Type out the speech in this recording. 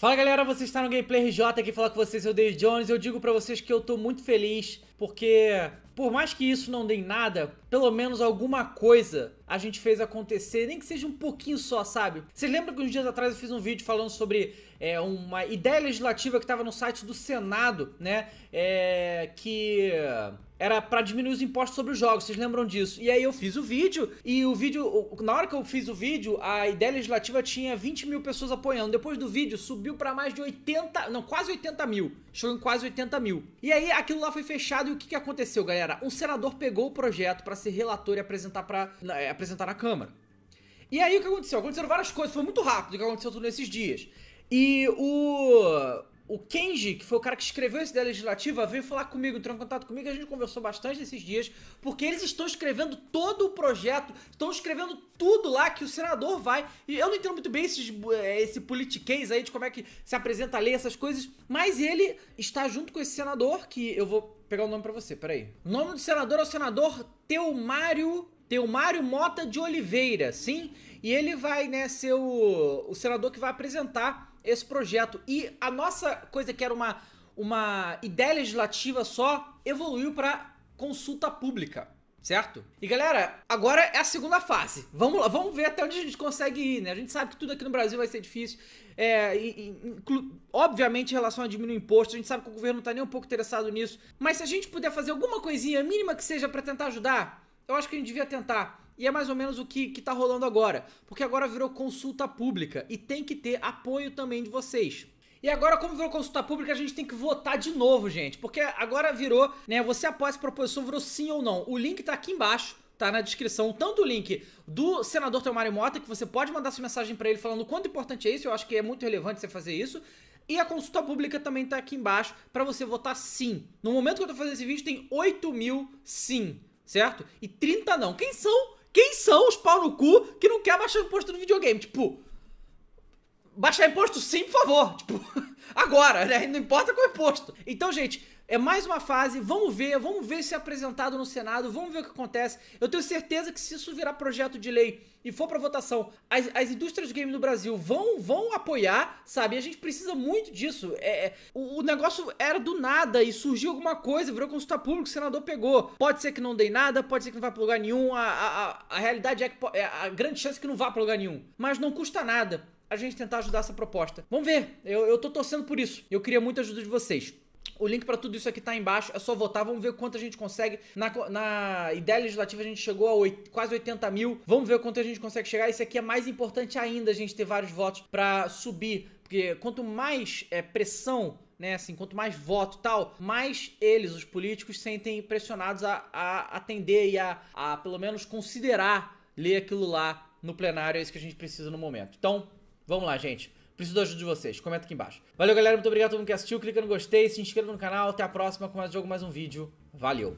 Fala galera, você está no Gameplay RJ, aqui falar com vocês é o Dave Jones. Eu digo para vocês que eu tô muito feliz, porque por mais que isso não dê em nada, pelo menos alguma coisa a gente fez acontecer, nem que seja um pouquinho só, sabe? você lembra que uns dias atrás eu fiz um vídeo falando sobre é, uma ideia legislativa que estava no site do Senado, né? É, que era para diminuir os impostos sobre os jogos, vocês lembram disso? E aí eu fiz o vídeo, e o vídeo, na hora que eu fiz o vídeo, a ideia legislativa tinha 20 mil pessoas apoiando. Depois do vídeo, subiu para mais de 80, não, quase 80 mil. Chegou em quase 80 mil. E aí aquilo lá foi fechado, e o que, que aconteceu, galera? Um senador pegou o projeto para ser relator e apresentar, pra, é, apresentar na Câmara. E aí o que aconteceu? Aconteceram várias coisas, foi muito rápido o que aconteceu tudo nesses dias. E o o Kenji, que foi o cara que escreveu esse da legislativa, veio falar comigo, entrou em contato comigo, a gente conversou bastante nesses dias, porque eles estão escrevendo todo o projeto, estão escrevendo tudo lá que o senador vai. E eu não entendo muito bem esses, eh, esse politiquês aí de como é que se apresenta a lei, essas coisas, mas ele está junto com esse senador, que eu vou pegar o nome para você, peraí. O nome do senador é o senador Teomário Teomário Mota de Oliveira, sim, e ele vai né, ser o, o senador que vai apresentar esse projeto. E a nossa coisa que era uma, uma ideia legislativa só evoluiu para consulta pública. Certo? E galera, agora é a segunda fase. Vamos lá, vamos ver até onde a gente consegue ir, né? A gente sabe que tudo aqui no Brasil vai ser difícil. É, obviamente, em relação a diminuir o imposto, a gente sabe que o governo não tá nem um pouco interessado nisso. Mas se a gente puder fazer alguma coisinha mínima que seja para tentar ajudar, eu acho que a gente devia tentar. E é mais ou menos o que, que tá rolando agora, porque agora virou consulta pública e tem que ter apoio também de vocês. E agora, como virou consulta pública, a gente tem que votar de novo, gente. Porque agora virou, né? Você após essa proposição, virou sim ou não. O link tá aqui embaixo tá na descrição, tanto o link do senador Teomari Mota, que você pode mandar sua mensagem para ele falando o quanto importante é isso, eu acho que é muito relevante você fazer isso. E a consulta pública também tá aqui embaixo para você votar sim. No momento que eu tô fazendo esse vídeo, tem 8 mil sim, certo? E 30 não. Quem são quem são os pau no cu que não quer baixar imposto no videogame? Tipo, baixar imposto sim, por favor. Tipo, agora, né? Não importa qual é imposto. Então, gente, é mais uma fase, vamos ver, vamos ver se é apresentado no Senado, vamos ver o que acontece. Eu tenho certeza que se isso virar projeto de lei e for para votação, as, as indústrias de game no Brasil vão, vão apoiar, sabe? a gente precisa muito disso. É, é, o, o, negócio era do nada e surgiu alguma coisa, virou consulta pública, o senador pegou. Pode ser que não dê nada, pode ser que não vá pra lugar nenhum. A, a, a, realidade é que é a grande chance é que não vá pra lugar nenhum. Mas não custa nada a gente tentar ajudar essa proposta. Vamos ver, eu, eu tô torcendo por isso. Eu queria muito a ajuda de vocês. O link para tudo isso aqui tá embaixo. É só votar. Vamos ver quanto a gente consegue. Na, na ideia legislativa a gente chegou a 8, quase 80 mil. Vamos ver quanto a gente consegue chegar. Isso aqui é mais importante ainda, a gente ter vários votos para subir. Porque quanto mais é, pressão né? Assim, quanto mais voto tal, mais eles, os políticos, sentem pressionados a, a atender e a, a pelo menos considerar ler aquilo lá no plenário. É isso que a gente precisa no momento. Então, vamos lá, gente. Preciso da ajuda de vocês. Comenta aqui embaixo. Valeu, galera. Muito obrigado a todo mundo que assistiu. Clica no gostei, se inscreva no canal. Até a próxima com mais jogo, mais um vídeo. Valeu!